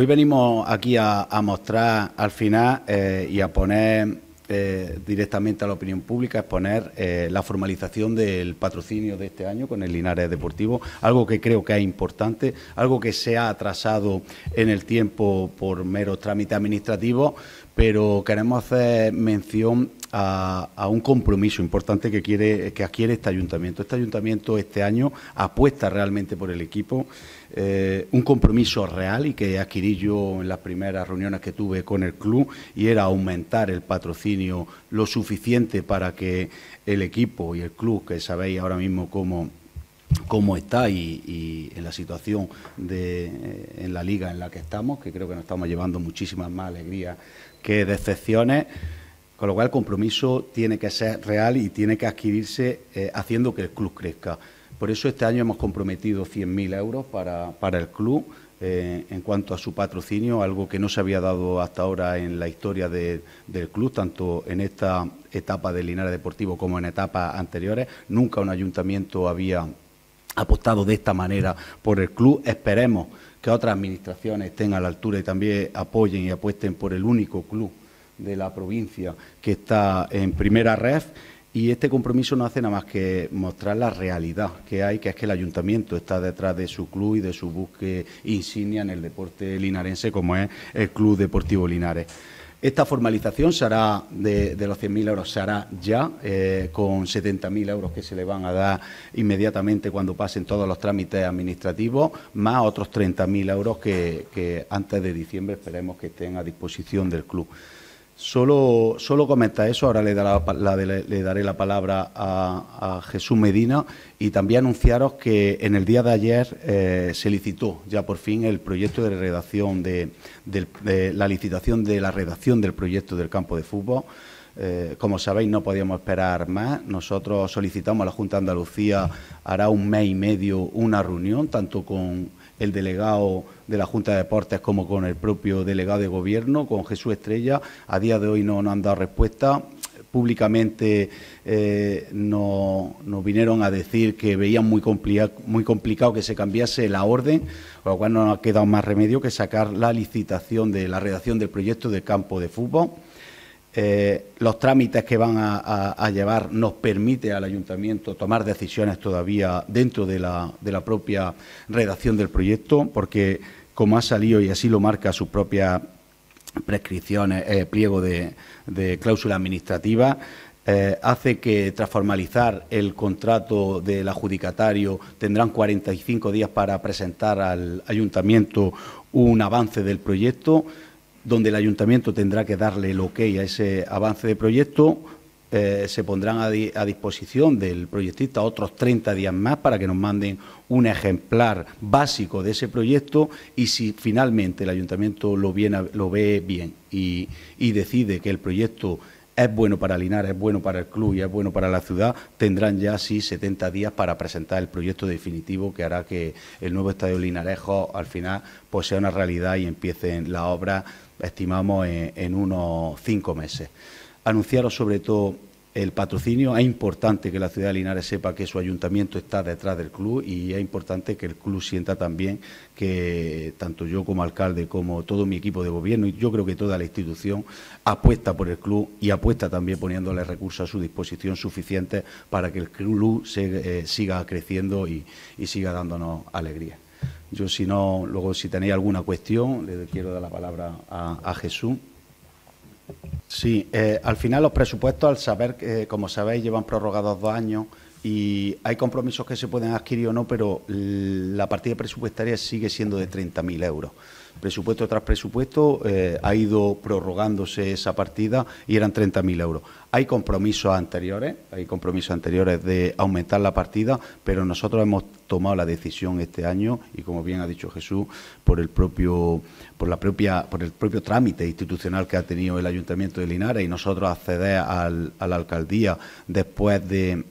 Hoy venimos aquí a, mostrar al final eh, y a poner eh, directamente a la opinión pública, exponer eh, la formalización del patrocinio de este año con el Linares Deportivo, algo que creo que es importante, algo que se ha atrasado en el tiempo por meros trámites administrativos, pero queremos hacer mención a, un compromiso importante que quiere que adquiere este ayuntamiento. Este ayuntamiento este año apuesta realmente por el equipo, eh, un compromiso real y que adquirí yo en las primeras reuniones que tuve con el club y era aumentar el patrocinio lo suficiente para que el equipo y el club, que sabéis ahora mismo cómo cómo está y, en la situación eh, en la liga en la que estamos, que creo que nos estamos llevando muchísimas más alegrías que decepciones, con lo cual el compromiso tiene que ser real y tiene que adquirirse eh, haciendo que el club crezca. Por eso este año hemos comprometido 100.000 euros para, el club eh, en cuanto a su patrocinio, algo que no se había dado hasta ahora en la historia del club, tanto en esta etapa del Linares Deportivo como en etapas anteriores. Nunca un ayuntamiento había apostado de esta manera por el club. Esperemos que otras administraciones estén a la altura y también apoyen y apuesten por el único club de la provincia que está en primera red y este compromiso no hace nada más que mostrar la realidad que hay, que es que el ayuntamiento está detrás de su club y de su busque insignia en el deporte linarense, como es el Club Deportivo Linares. Esta formalización se de, los 100.000 euros, se hará ya eh, con 70.000 euros que se le van a dar inmediatamente cuando pasen todos los trámites administrativos, más otros 30.000 euros que, que antes de diciembre esperemos que estén a disposición del club. Solo, solo comenta eso, ahora le, la, le daré la palabra a, Jesús Medina y también anunciaros que en el día de ayer eh, se licitó ya por fin el proyecto de redacción de, la licitación de la redacción del proyecto del campo de fútbol. Eh, como sabéis, no podíamos esperar más. Nosotros solicitamos a la Junta de Andalucía, hará un mes y medio, una reunión, tanto con el delegado de la Junta de Deportes como con el propio delegado de Gobierno, con Jesús Estrella. A día de hoy no nos han dado respuesta públicamente eh, nos, no vinieron a decir que veían muy, complicado que se cambiase la orden, con lo cual no nos ha quedado más remedio que sacar la licitación de la redacción del proyecto del campo de fútbol. Eh, los trámites que van a, llevar nos permite al ayuntamiento tomar decisiones todavía dentro de la, propia redacción del proyecto, porque como ha salido y así lo marca su propia prescripción, eh, eh, pliego de, cláusula administrativa, hace que tras formalizar el contrato del adjudicatario tendrán 45 días para presentar al ayuntamiento un avance del proyecto donde el ayuntamiento tendrá que darle el ok a ese avance de proyecto. Eh, se pondrán a, disposición del proyectista otros 30 días más para que nos manden un ejemplar básico de ese proyecto y si finalmente el ayuntamiento lo, ve bien y decide que el proyecto es bueno para Linares, es bueno para el club y es bueno para la ciudad, tendrán ya sí 70 días para presentar el proyecto definitivo que hará que el nuevo estadio Linarejo al final pues sea una realidad y empiecen la obra, estimamos, en, unos cinco meses. Anunciaros sobre todo el patrocinio. Es importante que la ciudad de Linares sepa que su ayuntamiento está detrás del club y es importante que el club sienta también que tanto yo como alcalde, como todo mi equipo de gobierno y yo creo que toda la institución apuesta por el club y apuesta también poniéndole recursos a su disposición suficientes para que el club eh, siga creciendo y, siga dándonos alegría. Yo, si no, luego si tenéis alguna cuestión, le quiero dar la palabra a Jesús. Sí, eh, al final los presupuestos, al saber, que, como sabéis, llevan prorrogados dos años y hay compromisos que se pueden adquirir o no, pero la partida presupuestaria sigue siendo de 30.000 euros. Presupuesto tras presupuesto eh, ha ido prorrogándose esa partida y eran 30.000 euros. Hay compromisos anteriores, hay compromisos anteriores de aumentar la partida, pero nosotros hemos tomado la decisión este año y como bien ha dicho Jesús, por el propio por la propia por el propio trámite institucional que ha tenido el Ayuntamiento de Linares y nosotros acceder a la alcaldía después de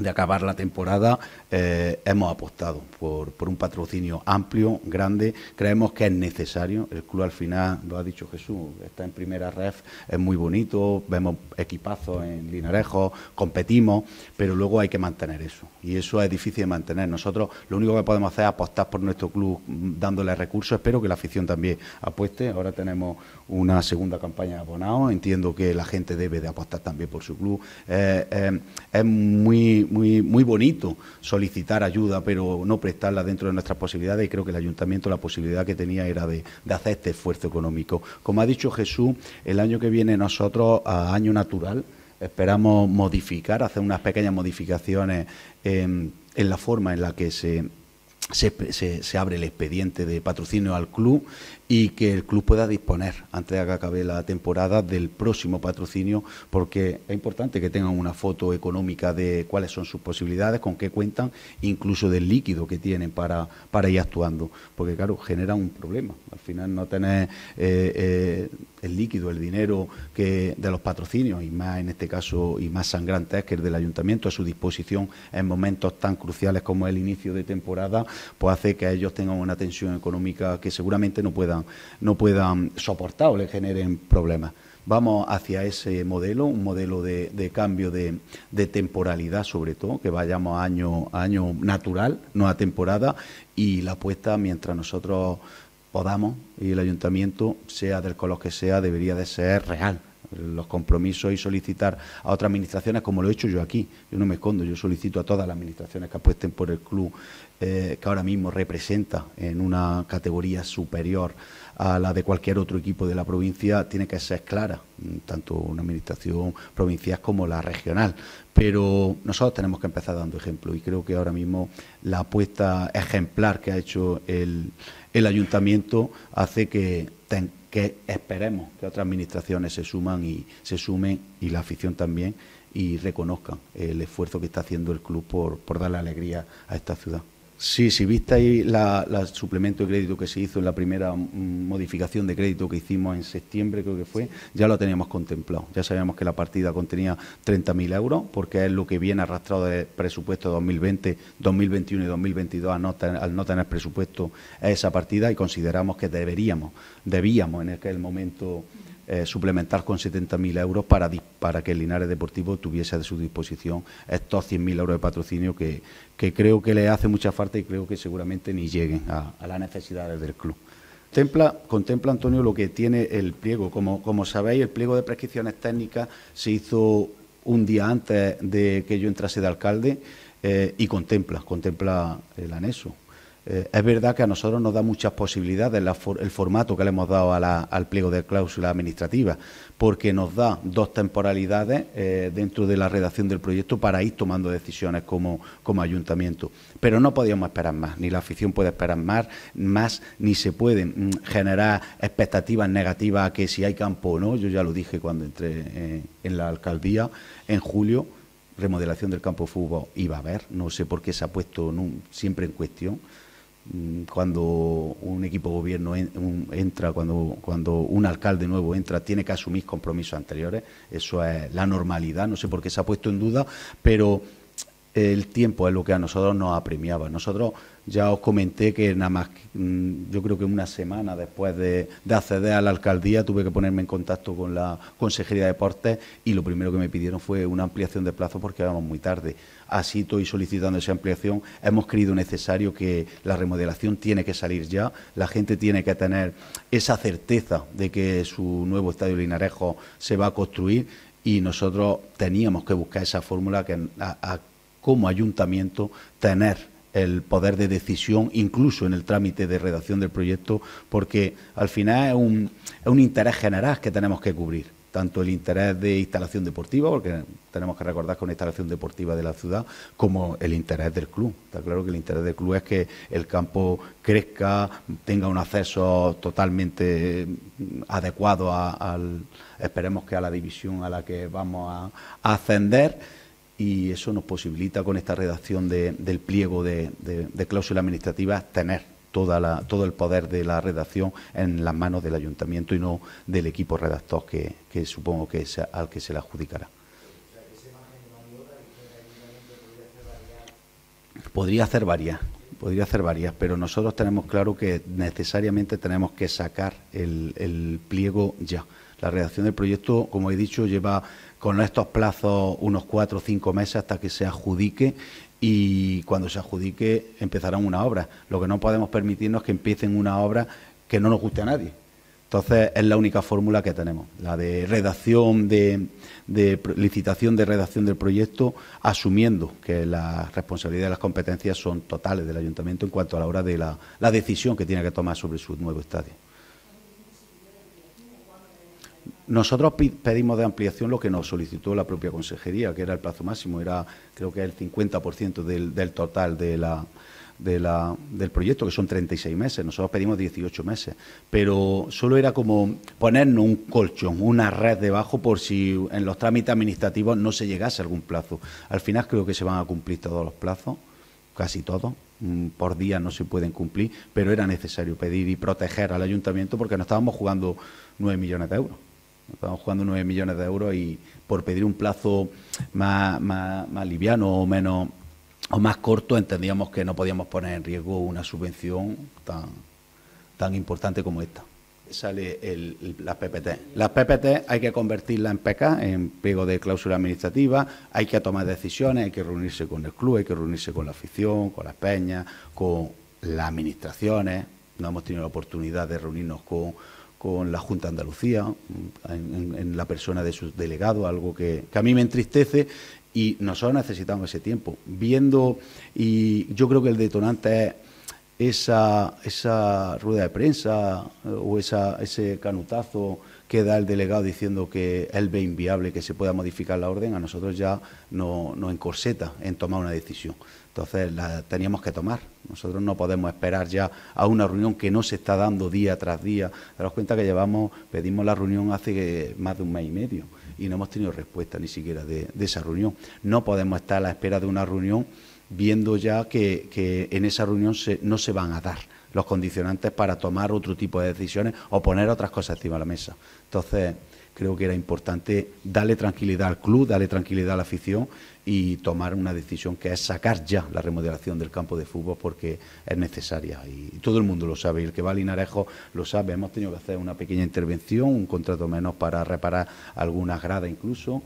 de acabar la temporada eh, hemos apostado por, por, un patrocinio amplio, grande. Creemos que es necesario. El club al final, lo ha dicho Jesús, está en primera ref, es muy bonito, vemos equipazos en Linarejo, competimos, pero luego hay que mantener eso. Y eso es difícil de mantener. Nosotros lo único que podemos hacer es apostar por nuestro club mm, dándole recursos. Espero que la afición también apueste. Ahora tenemos una segunda campaña de abonados. Entiendo que la gente debe de apostar también por su club. Eh, eh, es muy muy, bonito solicitar ayuda, pero no prestarla dentro de nuestras posibilidades. Y creo que el ayuntamiento la posibilidad que tenía era de, hacer este esfuerzo económico. Como ha dicho Jesús, el año que viene nosotros, a año natural, esperamos modificar, hacer unas pequeñas modificaciones en, la forma en la que se, se, abre el expediente de patrocinio al club y que el club pueda disponer antes de que acabe la temporada del próximo patrocinio, porque es importante que tengan una foto económica de cuáles son sus posibilidades, con qué cuentan, incluso del líquido que tienen para, para ir actuando, porque claro, genera un problema. Al final no tener eh, eh, el líquido, el dinero de los patrocinios, y más en este caso, y más sangrante es que el del ayuntamiento a su disposición en momentos tan cruciales como el inicio de temporada, pues hace que ellos tengan una tensión económica que seguramente no puedan no puedan soportar o le generen problemas. Vamos hacia ese modelo, un modelo de, cambio de, de, temporalidad sobre todo, que vayamos a año, a año natural, no a temporada, y la apuesta mientras nosotros podamos y el ayuntamiento, sea del color que sea, debería de ser real los compromisos y solicitar a otras administraciones, como lo he hecho yo aquí. Yo no me escondo, yo solicito a todas las administraciones que apuesten por el club eh, que ahora mismo representa en una categoría superior a la de cualquier otro equipo de la provincia, tiene que ser clara, mm, tanto una administración provincial como la regional. Pero nosotros tenemos que empezar dando ejemplo y creo que ahora mismo la apuesta ejemplar que ha hecho el, el ayuntamiento hace que que esperemos que otras administraciones se suman y se sumen y la afición también y reconozcan el esfuerzo que está haciendo el club por, dar la alegría a esta ciudad. Sí, si visteis la, la, suplemento de crédito que se hizo en la primera mm, modificación de crédito que hicimos en septiembre, creo que fue, ya lo teníamos contemplado. Ya sabíamos que la partida contenía 30.000 euros, porque es lo que viene arrastrado del presupuesto 2020, 2021 y 2022 al no tener presupuesto a esa partida y consideramos que deberíamos, debíamos en aquel momento eh, suplementar con 70.000 euros para, para que Linares Deportivo tuviese a su disposición estos 100.000 euros de patrocinio que, que, creo que le hace mucha falta y creo que seguramente ni lleguen a, a las necesidades del club. Contempla, contempla, Antonio, lo que tiene el pliego. Como, como sabéis, el pliego de prescripciones técnicas se hizo un día antes de que yo entrase de alcalde eh, y contempla, contempla el anexo. Eh, es verdad que a nosotros nos da muchas posibilidades el formato que le hemos dado al pliego de cláusula administrativa, porque nos da dos temporalidades eh, dentro de la redacción del proyecto para ir tomando decisiones como, como ayuntamiento. Pero no podíamos esperar más, ni la afición puede esperar más, más ni se pueden mm, generar expectativas negativas a que si hay campo o no. Yo ya lo dije cuando entré eh, en la alcaldía en julio remodelación del campo de fútbol iba a haber, no sé por qué se ha puesto siempre en cuestión. Mm, cuando un equipo de gobierno entra, cuando, cuando un alcalde nuevo entra, tiene que asumir compromisos anteriores. Eso es la normalidad, no sé por qué se ha puesto en duda, pero el tiempo es lo que a nosotros nos apremiaba. Nosotros ya os comenté que nada más, mm, yo creo que una semana después de, acceder a la alcaldía tuve que ponerme en contacto con la Consejería de Deportes y lo primero que me pidieron fue una ampliación de plazo porque éramos muy tarde. Así estoy solicitando esa ampliación. Hemos creído necesario que la remodelación tiene que salir ya. La gente tiene que tener esa certeza de que su nuevo estadio Linarejo se va a construir y nosotros teníamos que buscar esa fórmula que como ayuntamiento tener el poder de decisión, incluso en el trámite de redacción del proyecto, porque al final es un, interés general que tenemos que cubrir tanto el interés de instalación deportiva, porque tenemos que recordar que es una instalación deportiva de la ciudad, como el interés del club. Está claro que el interés del club es que el campo crezca, tenga un acceso totalmente adecuado a, al, esperemos que a la división a la que vamos a ascender y eso nos posibilita con esta redacción del pliego de, cláusula administrativa tener todo el poder de la redacción en las manos del ayuntamiento y no del equipo redactor que, supongo que es al que se le adjudicará. Podría hacer varias, podría hacer varias, pero nosotros tenemos claro que necesariamente tenemos que sacar el pliego ya. La redacción del proyecto, como he dicho, lleva con estos plazos unos cuatro o cinco meses hasta que se adjudique y cuando se adjudique empezarán una obra. Lo que no podemos permitirnos es que empiecen una obra que no nos guste a nadie. Entonces es la única fórmula que tenemos, la de redacción de, licitación de redacción del proyecto, asumiendo que la responsabilidad y las competencias son totales del ayuntamiento en cuanto a la hora de la decisión que tiene que tomar sobre su nuevo estadio. Nosotros pedimos de ampliación lo que nos solicitó la propia consejería, que era el plazo máximo, era creo que el 50% del, del total de la, del proyecto, que son 36 meses, nosotros pedimos 18 meses, pero solo era como ponernos un colchón, una red debajo por si en los trámites administrativos no se llegase a algún plazo. Al final creo que se van a cumplir todos los plazos, casi todos, mm, por día no se pueden cumplir, pero era necesario pedir y proteger al ayuntamiento porque nos estábamos jugando 9 millones de euros. Estamos jugando 9 millones de euros y por pedir un plazo más, más, liviano o menos o más corto entendíamos que no podíamos poner en riesgo una subvención tan, tan importante como esta. Sale el, las PPT. Las PPT hay que convertirlas en PK, en pego de cláusula administrativa, hay que tomar decisiones, hay que reunirse con el club, hay que reunirse con la afición, con las peñas, con las administraciones. No hemos tenido la oportunidad de reunirnos con con la Junta de Andalucía, en, la persona de su delegado, algo que, a mí me entristece y nosotros necesitamos ese tiempo. Viendo, y yo creo que el detonante es esa, rueda de prensa eh, o ese canutazo que da el delegado diciendo que él ve inviable que se pueda modificar la orden, a nosotros ya nos no encorseta en tomar una decisión. Entonces la teníamos que tomar. Nosotros no podemos esperar ya a una reunión que no se está dando día tras día. Daros cuenta que llevamos, pedimos la reunión hace más de un mes y medio y no hemos tenido respuesta ni siquiera de, esa reunión. No podemos estar a la espera de una reunión viendo ya que, en esa reunión no se van a dar los condicionantes para tomar otro tipo de decisiones o poner otras cosas encima de la mesa. Entonces creo que era importante darle tranquilidad al club, darle tranquilidad a la afición y tomar una decisión que es sacar ya la remodelación del campo de fútbol porque es necesaria y todo el mundo lo sabe y el que va a Linarejo lo sabe. Hemos tenido que hacer una pequeña intervención, un contrato menos para reparar algunas gradas incluso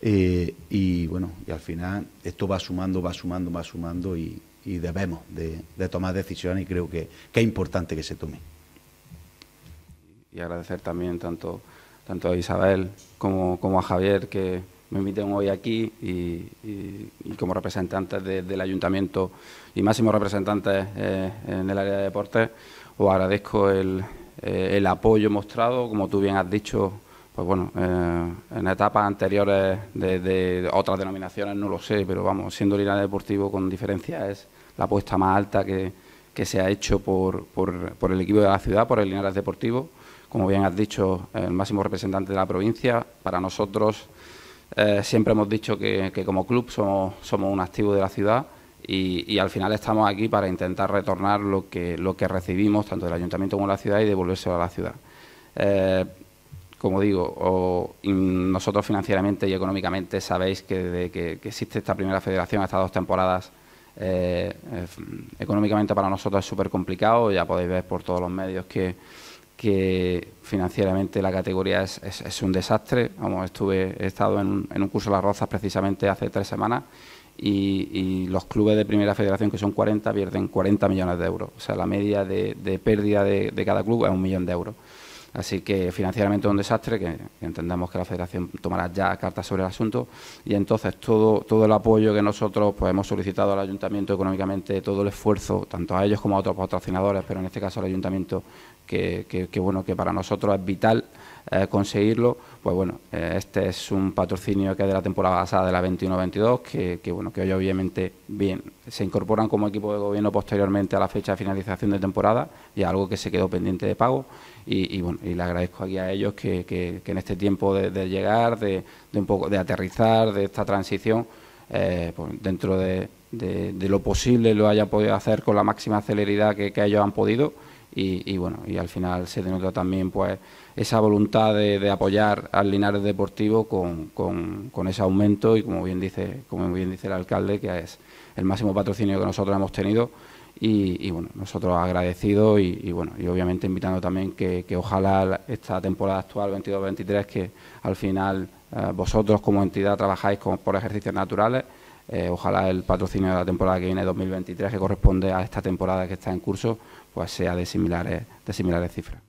eh, y bueno, y al final esto va sumando, va sumando, va sumando y, debemos de, tomar decisiones y creo que, es importante que se tome. Y agradecer también tanto, tanto a Isabel como a Javier que me inviten hoy aquí y, como representantes de, del ayuntamiento y máximo representantes eh, en el área de deportes, os agradezco eh, el, apoyo mostrado, como tú bien has dicho, pues bueno, eh, en etapas anteriores de, otras denominaciones no lo sé, pero vamos, siendo el área deportivo con diferencia es la apuesta más alta que, se ha hecho por, por, por, el equipo de la ciudad, por el Linares Deportivo. Como bien has dicho, el máximo representante de la provincia, para nosotros eh, siempre hemos dicho que, como club somos, un activo de la ciudad y, al final estamos aquí para intentar retornar lo que, lo que recibimos tanto del ayuntamiento como de la ciudad y devolvérselo a la ciudad. Eh, como digo, nosotros financieramente y económicamente sabéis que que, existe esta primera federación estas dos temporadas, eh, económicamente para nosotros es súper complicado, ya podéis ver por todos los medios que, que financieramente la categoría es, un desastre. ...como estuve, he estado en un, curso de las rozas precisamente hace tres semanas y, los clubes de primera federación, que son 40, pierden 40 millones de euros. O sea, la media de, pérdida de, cada club es un millón de euros. Así que financieramente es un desastre, que entendemos que la federación tomará ya cartas sobre el asunto y entonces todo, todo el apoyo que nosotros pues, hemos solicitado al ayuntamiento económicamente, todo el esfuerzo, tanto a ellos como a otros patrocinadores, pero en este caso al ayuntamiento que, bueno, que para nosotros es vital eh, conseguirlo, pues bueno, eh, este es un patrocinio que es de la temporada pasada de la 21-22, que, bueno, que hoy obviamente bien se incorporan como equipo de gobierno posteriormente a la fecha de finalización de temporada y algo que se quedó pendiente de pago. Y, bueno, y le agradezco aquí a ellos que, en este tiempo de, llegar, de, un poco, de aterrizar, de esta transición, eh, pues dentro de, lo posible lo haya podido hacer con la máxima celeridad que ellos han podido y, bueno, y al final se denota también pues esa voluntad de, apoyar al Linares Deportivo con, con, ese aumento y como bien dice, como bien dice el alcalde, que es el máximo patrocinio que nosotros hemos tenido. Y, bueno, nosotros agradecidos y, bueno, y obviamente invitando también que, ojalá esta temporada actual 22-23, que al final eh, vosotros como entidad trabajáis con, por ejercicios naturales, eh, ojalá el patrocinio de la temporada que viene 2023, que corresponde a esta temporada que está en curso, pues sea de similares, de similares cifras.